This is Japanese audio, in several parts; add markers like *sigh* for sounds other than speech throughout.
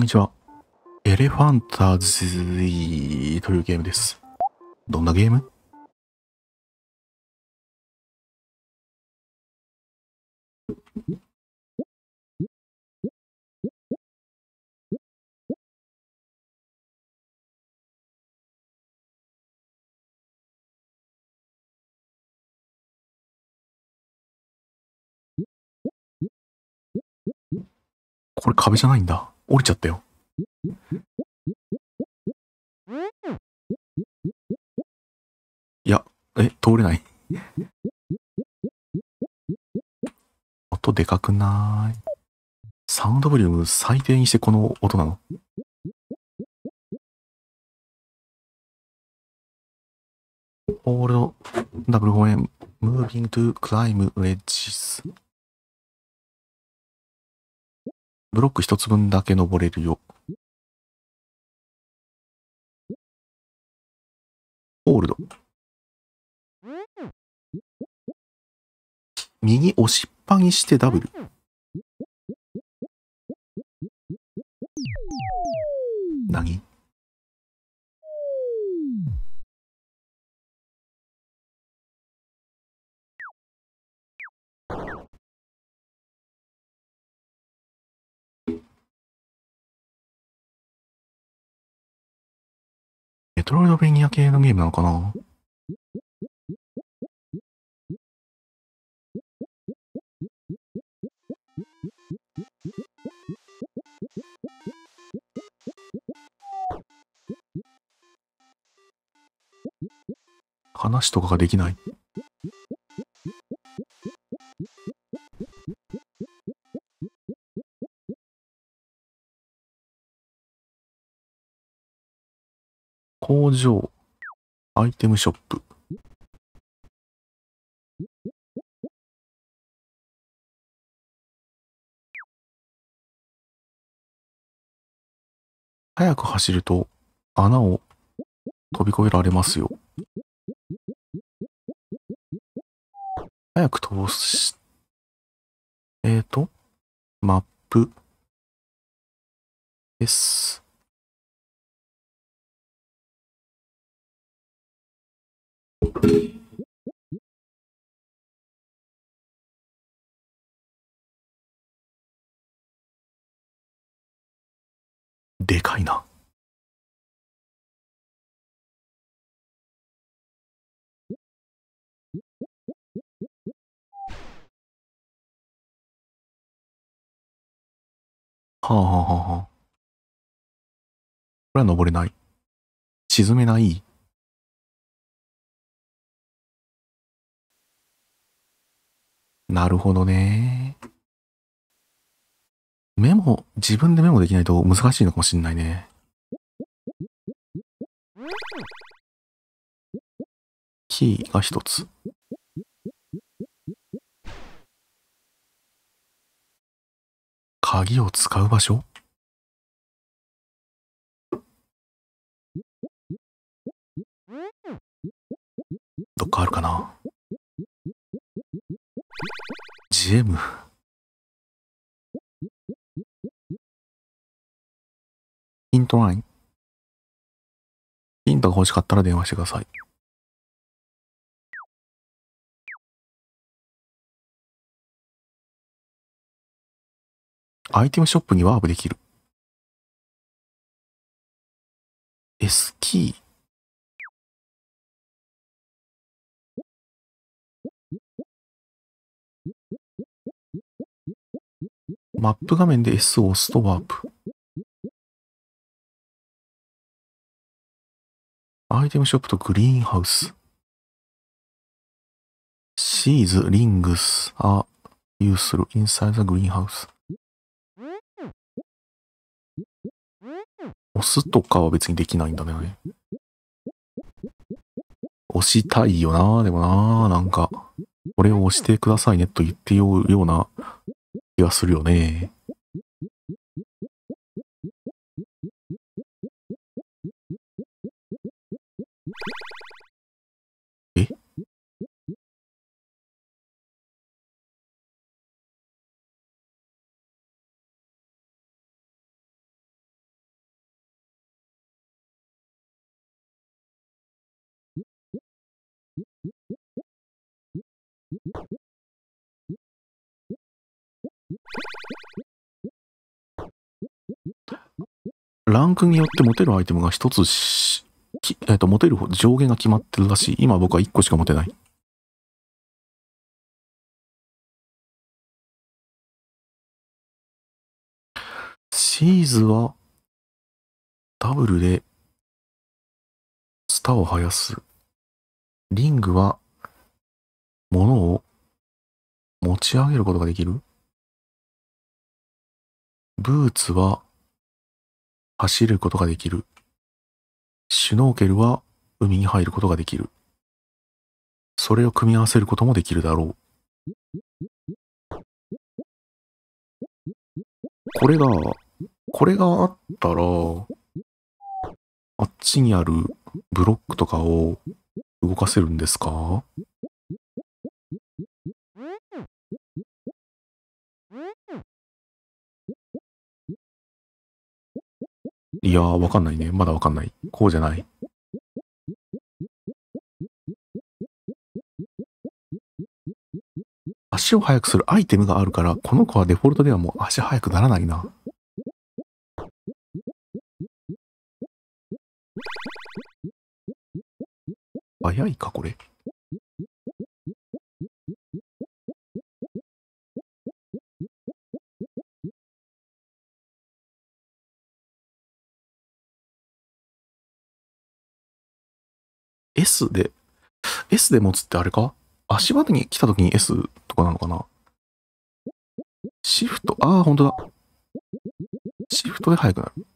んにちは。エレファンタズイというゲームです。どんなゲームこれ壁じゃないんだ。降りちゃったよ。いや、え、通れない。音でかくない。サウンドボリューム最低にしてこの音なのホールドダブル 4M ムービングトゥクライムウェッジスブロック一つ分だけ登れるよ。ホールド。右押しっぱにしてダブル。何メトロイドベニア系のゲームなのかな話とかができない。工場、アイテムショップ。早く走ると穴を飛び越えられますよ。早く飛ばし、えー、と、マップ、です。でかいな。はあはあはあはあ。これは登れない。沈めない。なるほどね。メモ、自分でメモできないと難しいのかもしんないね。キーが一つ。鍵を使う場所どっかあるかなジェム。ヒントラインヒントが欲しかったら電話してください。アイテムショップにワープできる。S キー。マップ画面で S を押すとワープ。アイテムショップとグリーンハウス。シーズ、リングス、ア、ユースル、インサイザグリーンハウス。押すとかは別にできないんだね。押したいよなでもななんか、これを押してくださいねと言ってようような気がするよね。ランクによって持てるアイテムが一つし、えっ、ー、と、持てる上限が決まってるらしい。今僕は一個しか持てない。シーズは、ダブルで、スターを生やす。リングは、物を持ち上げることができるブーツは走ることができる。シュノーケルは海に入ることができる。それを組み合わせることもできるだろう。これが、これがあったら、あっちにあるブロックとかを動かせるんですかいやー、わかんないね。まだわかんない。こうじゃない。足を速くするアイテムがあるから、この子はデフォルトではもう足速くならないな。早いか、これ。S で、S で持つってあれか足場に来た時に S とかなのかなシフト、ああ、ほんとだ。シフトで速くなる。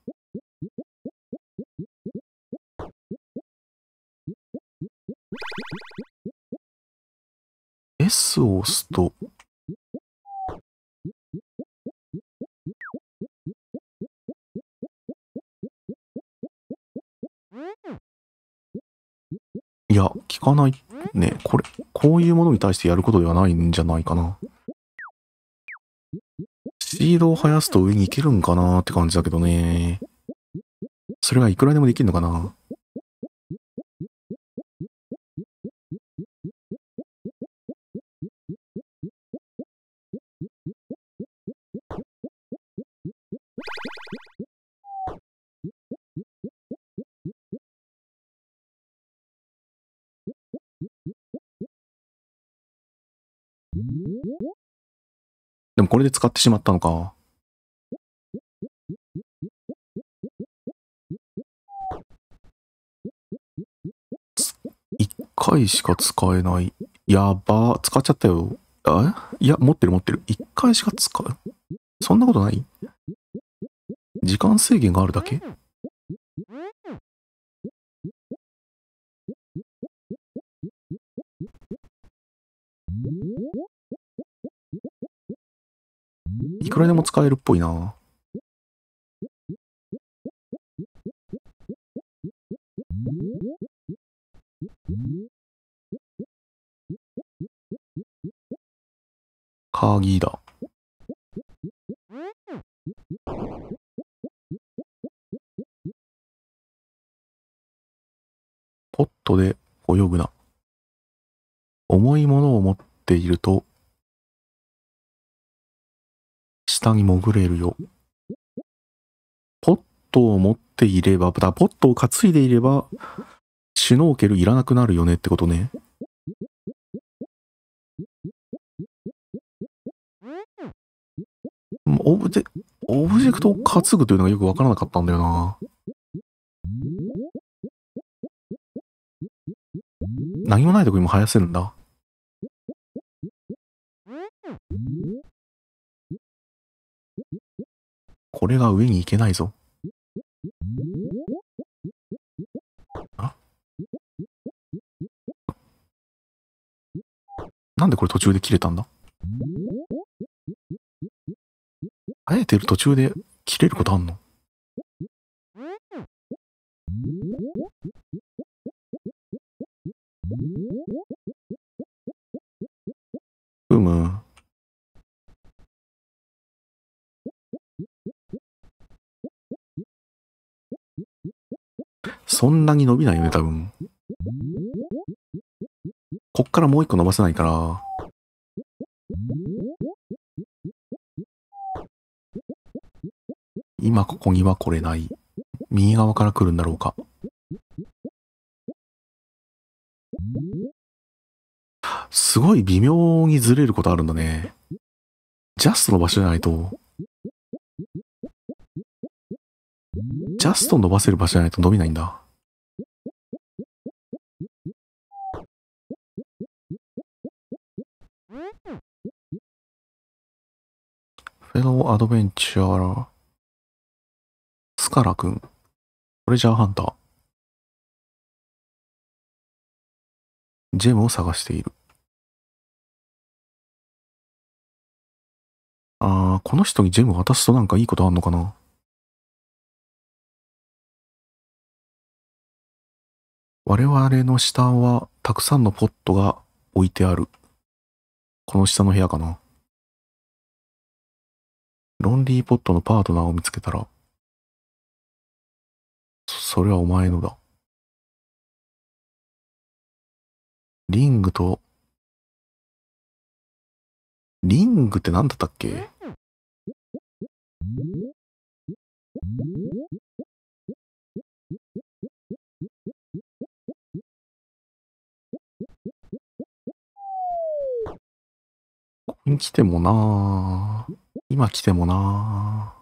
S を押すと、いや、聞かない。ね、これ、こういうものに対してやることではないんじゃないかな。シードを生やすと上に行けるんかなーって感じだけどね。それがいくらでもできるのかなでもこれで使ってしまったのか。一回しか使えない。やば使っちゃったよ。えいや、持ってる持ってる。一回しか使う。そんなことない時間制限があるだけいくらでも使えるっぽいな。カーギーだ。ポットで泳ぐな。重いものを持っていると下に潜れるよ。ポットを持っていれば、だポットを担いでいれば、シュノーケルいらなくなるよねってことね。オブジェ、オブジェクトを担ぐというのがよくわからなかったんだよな。何もないとこにも生やせるんだ。これが上に行けないぞ。あなんでこれ途中で切れたんだあえてる途中で切れることあんのうむ。そんなに伸びないよね、多分。こっからもう一個伸ばせないから。今ここには来れない。右側から来るんだろうか。すごい微妙にずれることあるんだね。ジャストの場所じゃないとジャスト伸ばせる場所じゃないと伸びないんだ。フェローアドベンチャーラスカラ君。トレジャーハンター。ジェムを探している。あー、この人にジェム渡すとなんかいいことあんのかな我々の下はたくさんのポットが置いてある。この下の部屋かな。ロンリーポットのパートナーを見つけたら、そそれはお前のだ。リングと、リングって何だったっけ来てもな今来てもな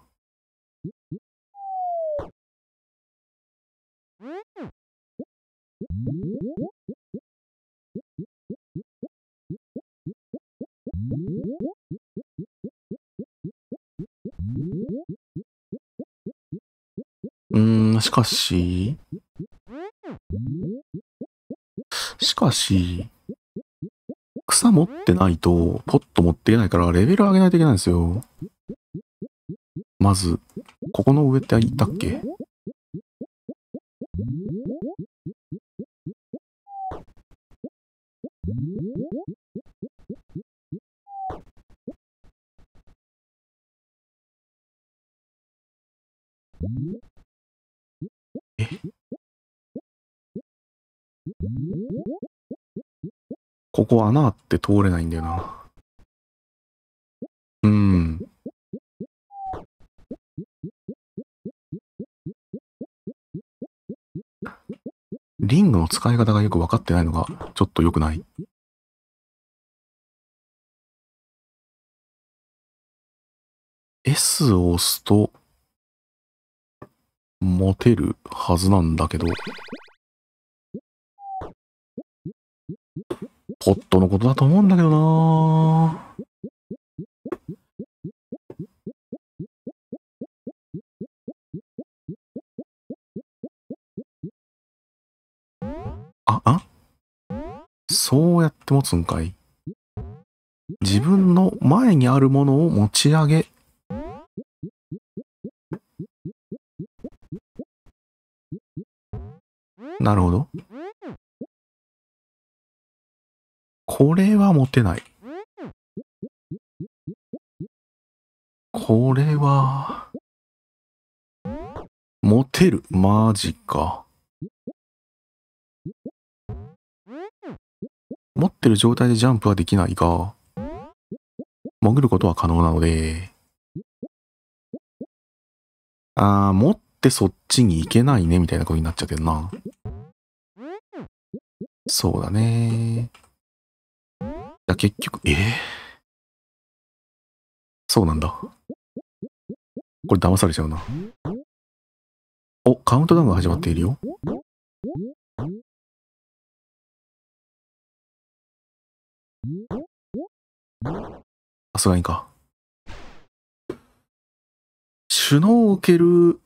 うん、しかし、しかし、草持ってないと、ポット持っていけないから、レベル上げないといけないんですよ。まず、ここの上っていたっけえここ穴あって通れないんだよな。うん。リングの使い方がよく分かってないのがちょっと良くない。S を押すと、持てるはずなんだけど。ポットのことだと思うんだけどなあ、あそうやって持つんかい自分の前にあるものを持ち上げなるほど。これは持てない。これは、持てる。マジか。持ってる状態でジャンプはできないが、潜ることは可能なので、あー、持ってそっちに行けないね、みたいなことになっちゃってるな。そうだねー。結局、えー、そうなんだ。これ騙されちゃうな。お、カウントダウンが始まっているよ。さすがにか。シュノーケル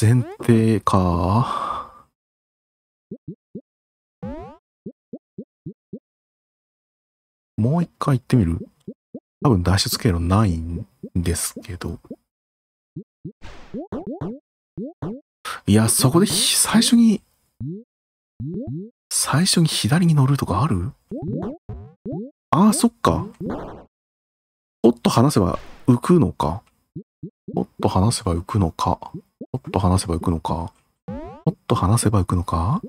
前提か。もう一回行ってみる多分脱出経路ないんですけど。いや、そこで最初に、最初に左に乗るとかあるああ、そっか。おっと話せば浮くのか。おっと話せば浮くのか。おっと話せば浮くのか。おっと話せば浮くのか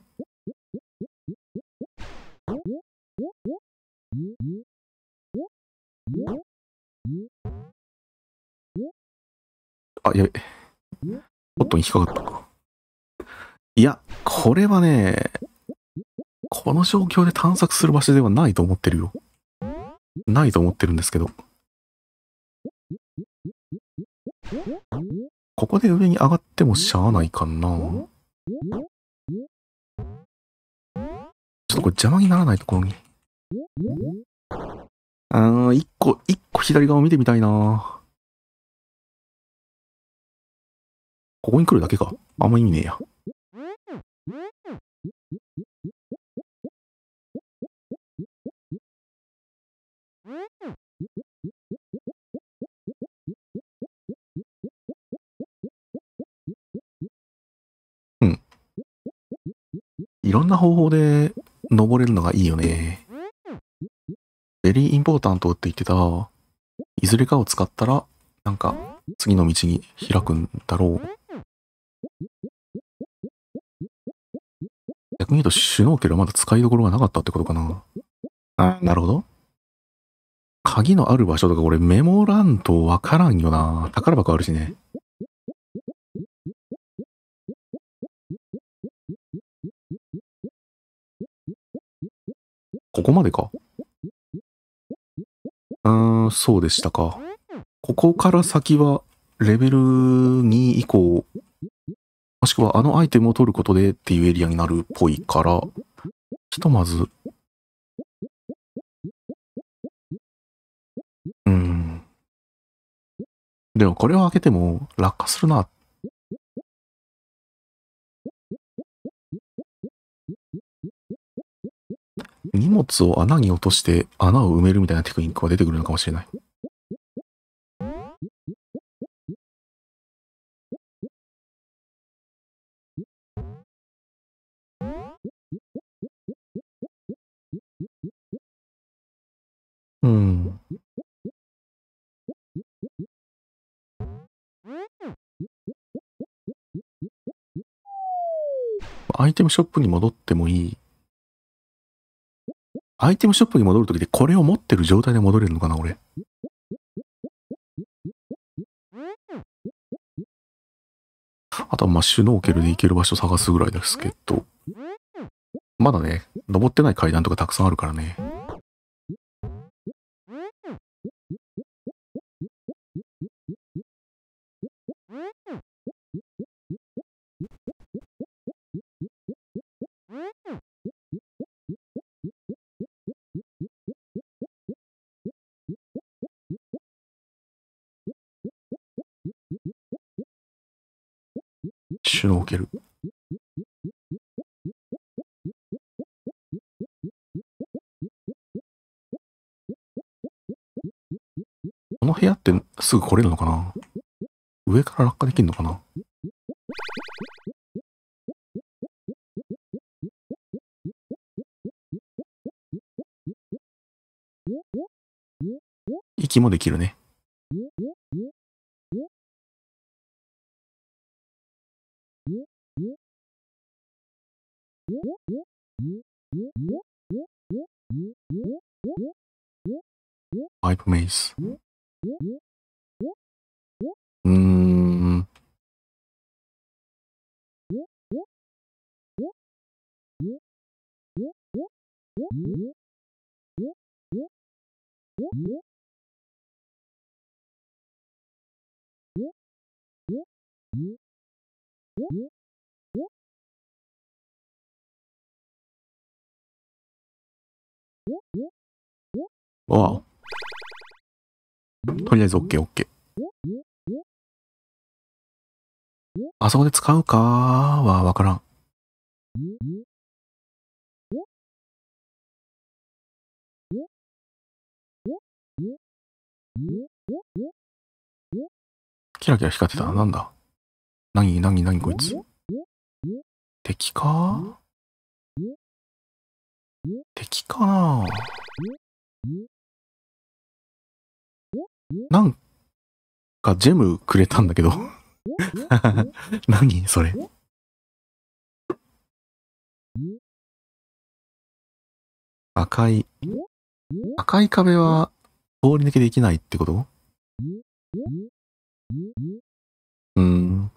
あ、やべ。ポットに引っかかったか。いや、これはね、この状況で探索する場所ではないと思ってるよ。ないと思ってるんですけど。ここで上に上がってもしゃあないかな。ちょっとこれ邪魔にならないところに。あの、一個、一個左側を見てみたいなここに来るだけか。あんま意味ねえや。うん。いろんな方法で登れるのがいいよね。ベリーインポータントって言ってた、いずれかを使ったら、なんか、次の道に開くんだろう。逆に言うと、シュノーケルはまだ使いどころがなかったってことかな。あ、なるほど。鍵のある場所とか俺メモらんとわからんよな。宝箱あるしね。ここまでかそうでしたか。ここから先は、レベル2以降、もしくはあのアイテムを取ることでっていうエリアになるっぽいから、ひとまず、うん。でもこれを開けても落下するなっ荷物を穴に落として穴を埋めるみたいなテクニックが出てくるのかもしれない。うん。アイテムショップに戻ってもいいアイテムショップに戻るときでこれを持ってる状態で戻れるのかな、俺。あとはまあシュノーケルで行ける場所探すぐらいですけど。まだね、登ってない階段とかたくさんあるからね。シュノーケル。この部屋ってすぐ来れるのかな上から落下できるのかな息もできるね。Five maze. Hmm. Yeah. わあ。とりあえず OK、OK。あそこで使うかはわからん。キラキラ光ってた。なんだ何何何こいつ敵か敵かななんかジェムくれたんだけど *laughs* 何それ赤い赤い壁は通り抜けできないってことうん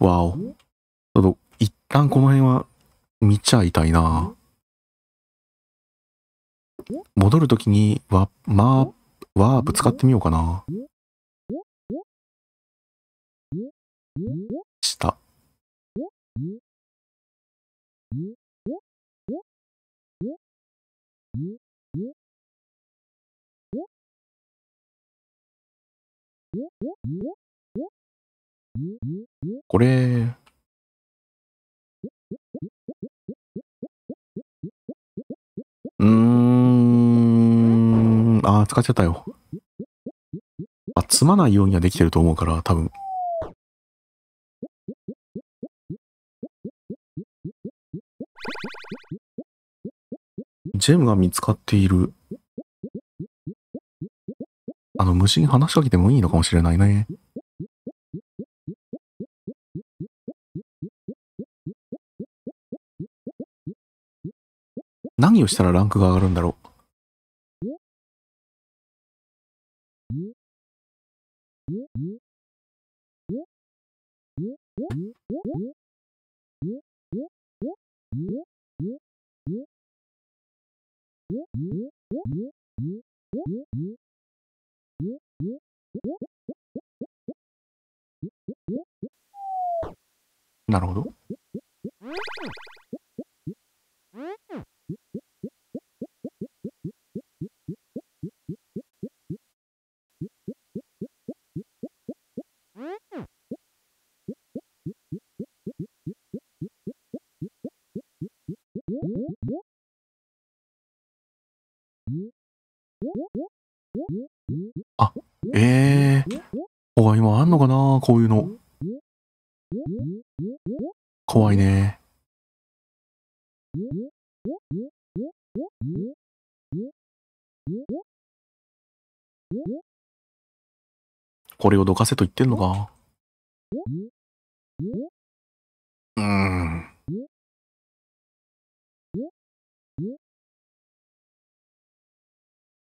わお旦この辺は見ちゃいたいな。戻るときにワ、まあ、ワープ使ってみようかな。下。これ、うーん。ああ、使っちゃったよ。あ、積まないようにはできてると思うから、多分。ジェムが見つかっている。あの、虫に話しかけてもいいのかもしれないね。何をしたらランクが上がるんだろうなるほど。あ、ええー。他今あんのかなこういうの。怖いね。これをどかせと言ってんのか。うん。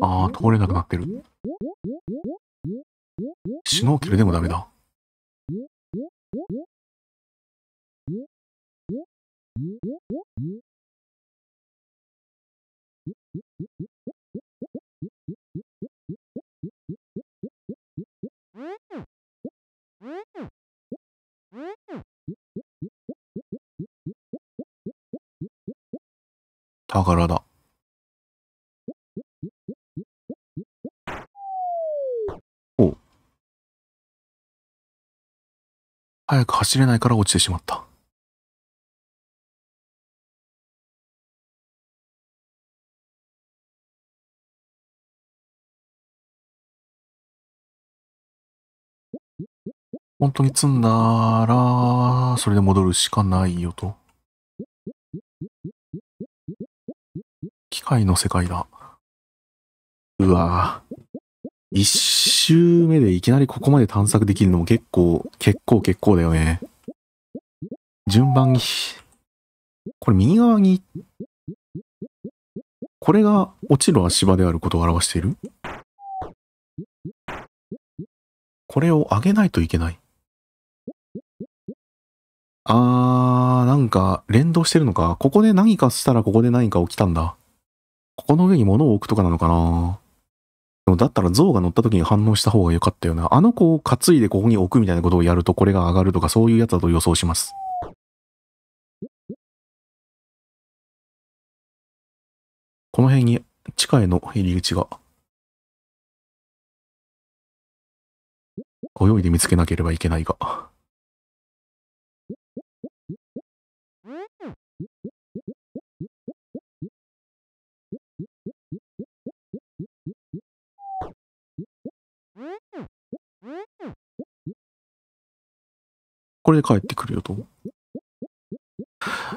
ああ、通れなくなってる。シュノーケルでもダメだ。宝だ。お早く走れないから落ちてしまった。本当に積んだら、それで戻るしかないよと。機械の世界だ。うわぁ。一周目でいきなりここまで探索できるのも結構、結構結構だよね。順番に、これ右側に、これが落ちる足場であることを表しているこれを上げないといけない。あー、なんか連動してるのか。ここで何かしたらここで何か起きたんだ。箱の上に物を置くとかなのかなでもだったら像が乗った時に反応した方が良かったよな。あの子を担いでここに置くみたいなことをやるとこれが上がるとかそういうやつだと予想します。この辺に地下への入り口が泳いで見つけなければいけないが。これで帰ってくるよと。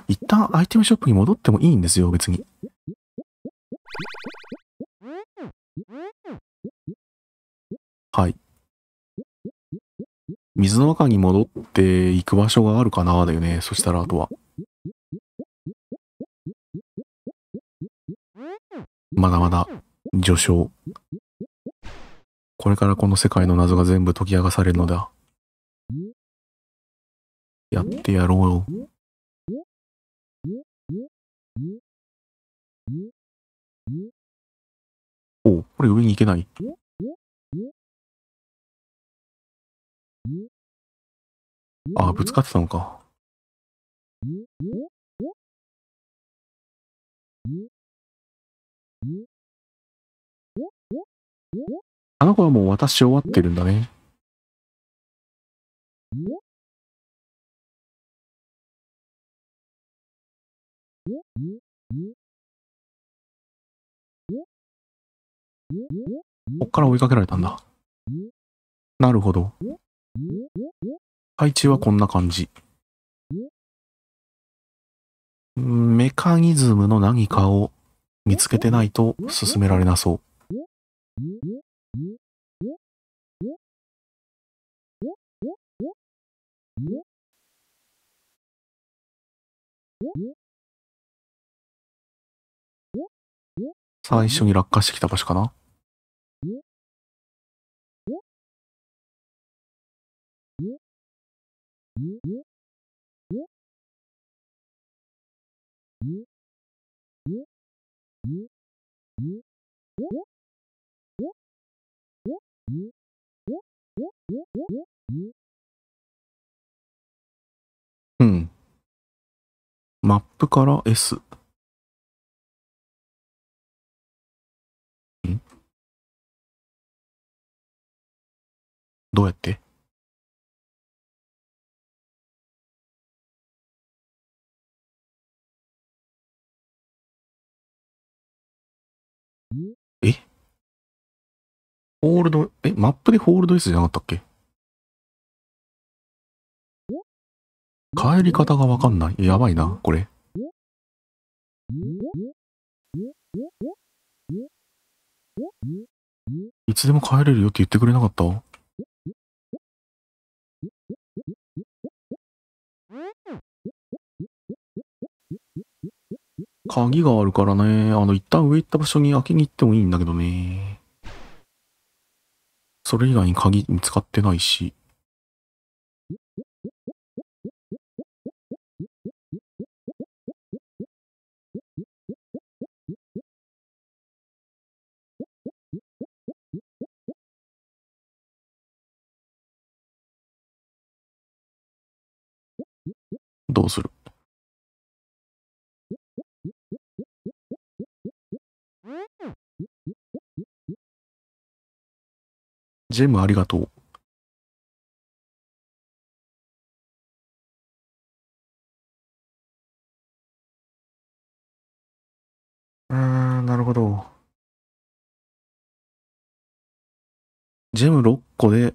一旦アイテムショップに戻ってもいいんですよ、別に。はい。水の中に戻っていく場所があるかなだよね。そしたらあとは。まだまだ序章。これからこの世界の謎が全部解き明かされるのだ。やってやろう。おこれ上に行けない。ああ、ぶつかってたのか。あの子はもう渡し終わってるんだね。こっから追いかけられたんだ。なるほど。配置はこんな感じ。メカニズムの何かを見つけてないと進められなそう。最初に落下してきた場所かなうん。マップから S。どうやってホールド、え、マップでホールド S じゃなかったっけ帰り方がわかんない。やばいな、これ。いつでも帰れるよって言ってくれなかった鍵があるからね、あの、一旦上行った場所に開けに行ってもいいんだけどね。それ以外に鍵見つかってないし。どうするジェムありがとう。うーん、なるほど。ジェム6個で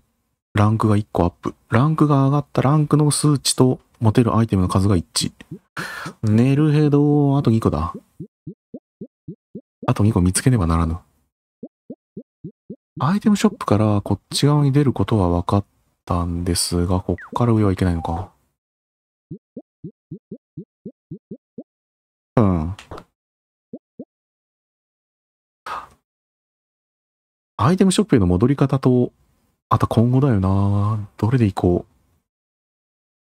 ランクが1個アップ。ランクが上がったランクの数値と持てるアイテムの数が一致。寝るヘド、あと2個だ。あと2個見つけねばならぬ。アイテムショップからこっち側に出ることは分かったんですが、こっから上はいけないのか。うん。アイテムショップへの戻り方と、あと今後だよなどれで行こう。